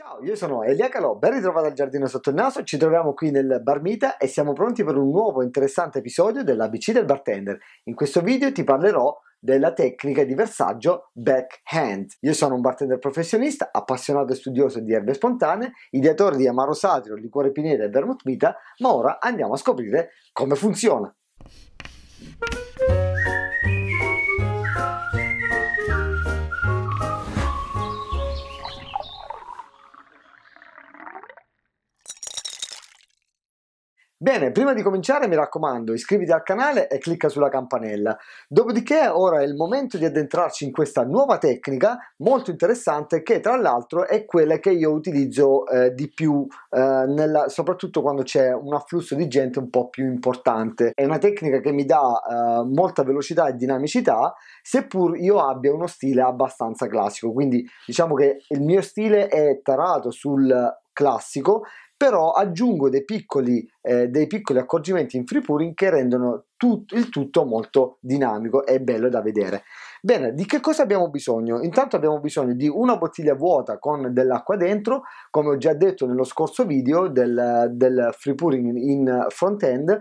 Ciao, io sono Elia Calò, ben ritrovato al Giardino Sotto il Naso, ci troviamo qui nel Barmita e siamo pronti per un nuovo interessante episodio dell'ABC del bartender. In questo video ti parlerò della tecnica di versaggio backhand. Io sono un bartender professionista, appassionato e studioso di erbe spontanee, ideatore di amaro satiro, liquore pineta e vermouth vita, ma ora andiamo a scoprire come funziona. Bene, prima di cominciare mi raccomando iscriviti al canale e clicca sulla campanella. Dopodiché ora è il momento di addentrarci in questa nuova tecnica molto interessante che tra l'altro è quella che io utilizzo eh, di più eh, nella, soprattutto quando c'è un afflusso di gente un po' più importante. È una tecnica che mi dà eh, molta velocità e dinamicità seppur io abbia uno stile abbastanza classico quindi diciamo che il mio stile è tarato sul classico però aggiungo dei piccoli, eh, dei piccoli accorgimenti in free pooling che rendono tut- il tutto molto dinamico e bello da vedere. Bene, di che cosa abbiamo bisogno? Intanto abbiamo bisogno di una bottiglia vuota con dell'acqua dentro, come ho già detto nello scorso video del, del free pouring in front end.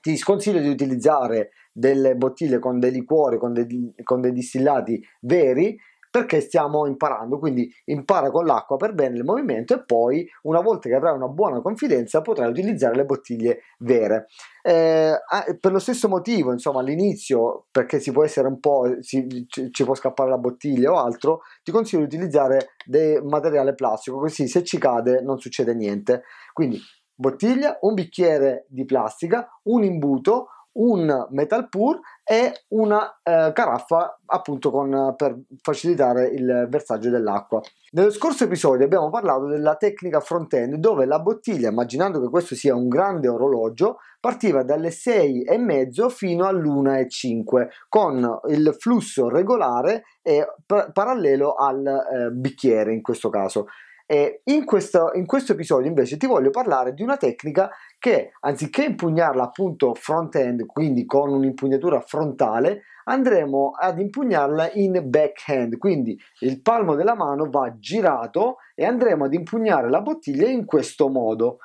Ti sconsiglio di utilizzare delle bottiglie con dei liquori, con dei, con dei distillati veri, perché stiamo imparando, quindi impara con l'acqua per bene il movimento e poi una volta che avrai una buona confidenza potrai utilizzare le bottiglie vere. Eh, per lo stesso motivo, insomma, all'inizio, perché si può essere un po', si, ci, può scappare la bottiglia o altro, ti consiglio di utilizzare del materiale plastico, così se ci cade non succede niente. Quindi bottiglia, un bicchiere di plastica, un imbuto, un metal pur e una eh, caraffa appunto con, per facilitare il versaggio dell'acqua. Nello scorso episodio abbiamo parlato della tecnica front-end dove la bottiglia, immaginando che questo sia un grande orologio, partiva dalle e mezzo fino e all'1,5 con il flusso regolare e par- parallelo al eh, bicchiere in questo caso. Eh, in, questo, in, questo, episodio invece ti voglio parlare di una tecnica che anziché impugnarla appunto front end, quindi con un'impugnatura frontale, andremo ad impugnarla in back end, quindi il palmo della mano va girato e andremo ad impugnare la bottiglia in questo modo.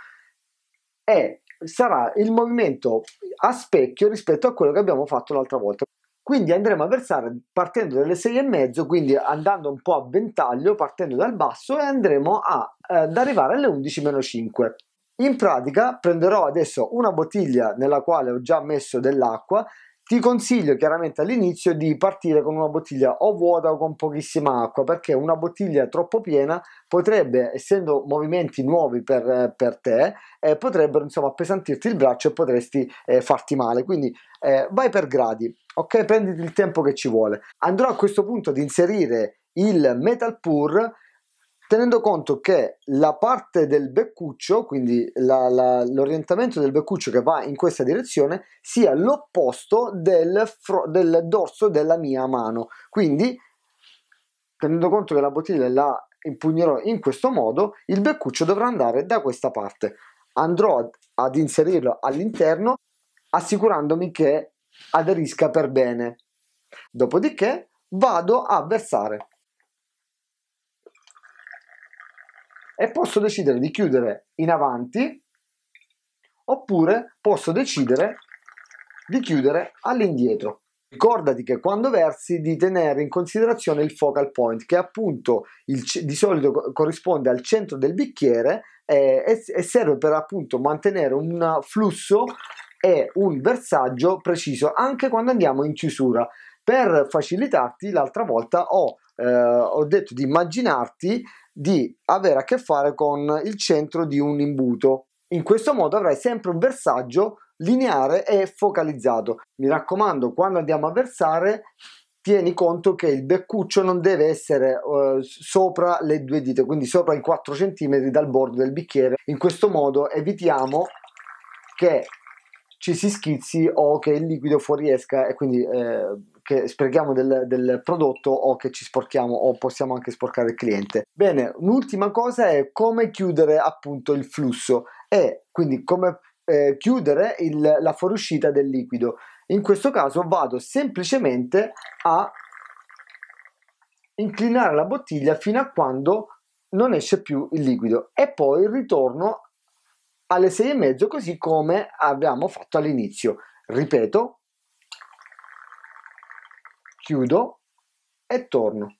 E sarà il movimento a specchio rispetto a quello che abbiamo fatto l'altra volta. Quindi andremo a versare partendo dalle 6 e mezzo, quindi andando un po' a ventaglio, partendo dal basso e andremo a, eh, ad arrivare alle 11 meno 5. In pratica prenderò adesso una bottiglia nella quale ho già messo dell'acqua ti consiglio chiaramente all'inizio di partire con una bottiglia o vuota o con pochissima acqua perché una bottiglia troppo piena potrebbe, essendo movimenti nuovi per, per te, eh, potrebbero insomma appesantirti il braccio e potresti eh, farti male. Quindi eh, vai per gradi, ok? Prenditi il tempo che ci vuole. Andrò a questo punto ad inserire il metal pour tenendo conto che la parte del beccuccio, quindi la, la, l'orientamento del beccuccio che va in questa direzione, sia l'opposto del, fro- del dorso della mia mano. Quindi, tenendo conto che la bottiglia la impugnerò in questo modo, il beccuccio dovrà andare da questa parte. Andrò ad, ad inserirlo all'interno assicurandomi che aderisca per bene. Dopodiché vado a versare. e posso decidere di chiudere in avanti oppure posso decidere di chiudere all'indietro. Ricordati che quando versi di tenere in considerazione il focal point che appunto il, di solito corrisponde al centro del bicchiere e, e serve per appunto mantenere un flusso e un versaggio preciso anche quando andiamo in chiusura. Per facilitarti l'altra volta ho, eh, ho detto di immaginarti di avere a che fare con il centro di un imbuto. In questo modo avrai sempre un versaggio lineare e focalizzato. Mi raccomando, quando andiamo a versare, tieni conto che il beccuccio non deve essere eh, sopra le due dita, quindi sopra i 4 cm dal bordo del bicchiere. In questo modo evitiamo che ci si schizzi o che il liquido fuoriesca e quindi eh, che sprechiamo del, del, prodotto o che ci sporchiamo o possiamo anche sporcare il cliente. Bene, un'ultima cosa è come chiudere appunto il flusso e quindi come eh, chiudere il, la fuoriuscita del liquido. In questo caso vado semplicemente a inclinare la bottiglia fino a quando non esce più il liquido e poi ritorno alle 6 e mezzo così come abbiamo fatto all'inizio ripeto chiudo e torno.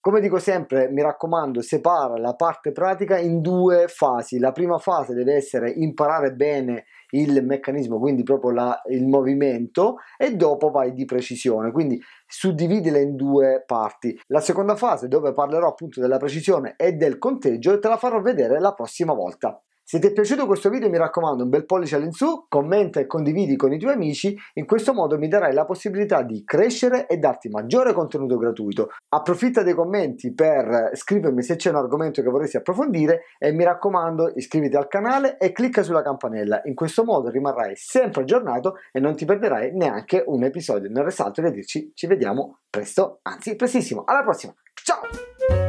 Come dico sempre, mi raccomando, separa la parte pratica in due fasi. La prima fase deve essere imparare bene il meccanismo, quindi proprio la, il movimento, e dopo vai di precisione. Quindi suddividila in due parti. La seconda fase, dove parlerò appunto della precisione e del conteggio, te la farò vedere la prossima volta. Se ti è piaciuto questo video mi raccomando un bel pollice all'insù, commenta e condividi con i tuoi amici, in questo modo mi darai la possibilità di crescere e darti maggiore contenuto gratuito. Approfitta dei commenti per scrivermi se c'è un argomento che vorresti approfondire e mi raccomando iscriviti al canale e clicca sulla campanella, in questo modo rimarrai sempre aggiornato e non ti perderai neanche un episodio. Nel resalto di dirci ci vediamo presto, anzi prestissimo, alla prossima, ciao!